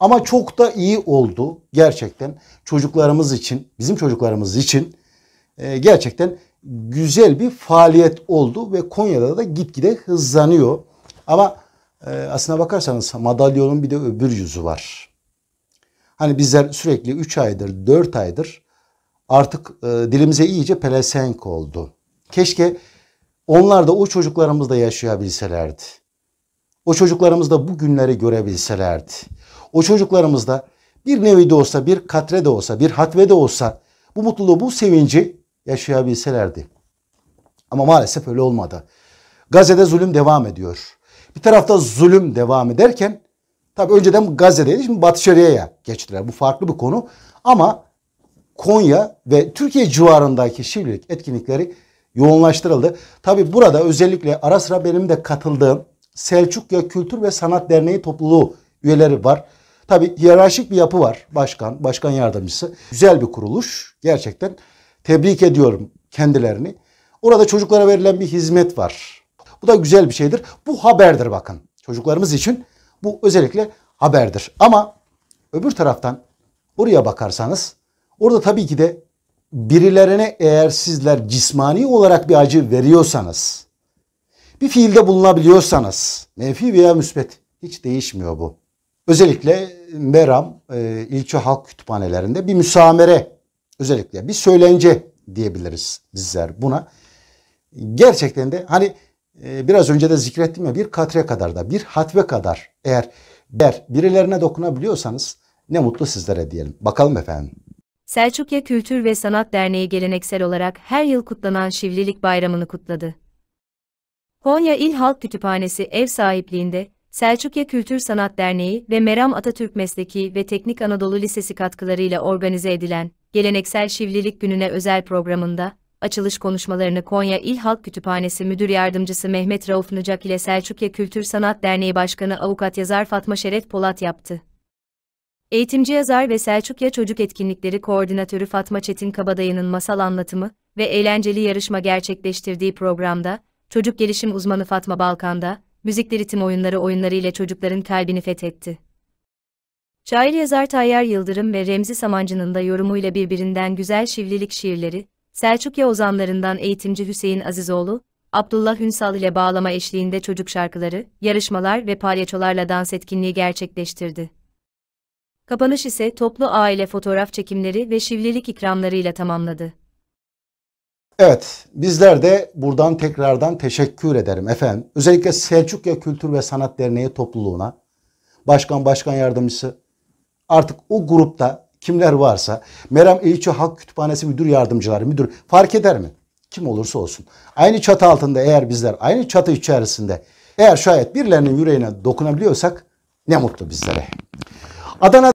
Ama çok da iyi oldu gerçekten çocuklarımız için, bizim çocuklarımız için ee, gerçekten güzel bir faaliyet oldu ve Konya'da da gitgide hızlanıyor. Ama e, aslına bakarsanız madalyonun bir de öbür yüzü var. Hani bizler sürekli 3 aydır, 4 aydır artık e, dilimize iyice pelesenk oldu. Keşke onlar da o çocuklarımızda yaşayabilselerdi. O çocuklarımız da bu günleri görebilselerdi o çocuklarımızda bir nevi de olsa, bir katre de olsa, bir hatve de olsa bu mutluluğu, bu sevinci yaşayabilselerdi. Ama maalesef öyle olmadı. Gazze'de zulüm devam ediyor. Bir tarafta zulüm devam ederken tabi önceden Gazze'deydi şimdi Batı Şeria'ya geçtiler. Bu farklı bir konu ama Konya ve Türkiye civarındaki şimdilik etkinlikleri yoğunlaştırıldı. Tabi burada özellikle ara sıra benim de katıldığım Selçukya Kültür ve Sanat Derneği topluluğu üyeleri var. Tabi hiyerarşik bir yapı var. Başkan, başkan yardımcısı. Güzel bir kuruluş. Gerçekten tebrik ediyorum kendilerini. Orada çocuklara verilen bir hizmet var. Bu da güzel bir şeydir. Bu haberdir bakın. Çocuklarımız için bu özellikle haberdir. Ama öbür taraftan oraya bakarsanız orada tabii ki de birilerine eğer sizler cismani olarak bir acı veriyorsanız, bir fiilde bulunabiliyorsanız, menfi veya müspet hiç değişmiyor bu. Özellikle Meram e, ilçe halk kütüphanelerinde bir müsamere özellikle bir söylence diyebiliriz bizler buna. Gerçekten de hani e, biraz önce de zikrettim ya bir katre kadar da bir hatve kadar eğer, eğer birilerine dokunabiliyorsanız ne mutlu sizlere diyelim. Bakalım efendim. Selçukya Kültür ve Sanat Derneği geleneksel olarak her yıl kutlanan Şivlilik Bayramı'nı kutladı. Konya İl Halk Kütüphanesi ev sahipliğinde Selçukya Kültür Sanat Derneği ve Meram Atatürk Mesleki ve Teknik Anadolu Lisesi katkılarıyla organize edilen Geleneksel Şivlilik Günü'ne özel programında, açılış konuşmalarını Konya İl Halk Kütüphanesi Müdür Yardımcısı Mehmet Rauf Nucak ile Selçukya Kültür Sanat Derneği Başkanı Avukat Yazar Fatma Şeret Polat yaptı. Eğitimci yazar ve Selçukya Çocuk Etkinlikleri Koordinatörü Fatma Çetin Kabadayı'nın masal anlatımı ve eğlenceli yarışma gerçekleştirdiği programda, çocuk gelişim uzmanı Fatma Balkan'da, müzikli ritim oyunları oyunları ile çocukların kalbini fethetti. Şair yazar Tayyar Yıldırım ve Remzi Samancı'nın da yorumuyla birbirinden güzel şivlilik şiirleri, Selçukya ozanlarından eğitimci Hüseyin Azizoğlu, Abdullah Hünsal ile bağlama eşliğinde çocuk şarkıları, yarışmalar ve palyaçolarla dans etkinliği gerçekleştirdi. Kapanış ise toplu aile fotoğraf çekimleri ve şivlilik ikramlarıyla tamamladı. Evet, bizler de buradan tekrardan teşekkür ederim efendim. Özellikle Selçukya Kültür ve Sanat Derneği topluluğuna, başkan başkan yardımcısı, artık o grupta kimler varsa, Meram İlçe Halk Kütüphanesi Müdür Yardımcıları, müdür fark eder mi? Kim olursa olsun. Aynı çatı altında eğer bizler, aynı çatı içerisinde eğer şayet birilerinin yüreğine dokunabiliyorsak ne mutlu bizlere. Adana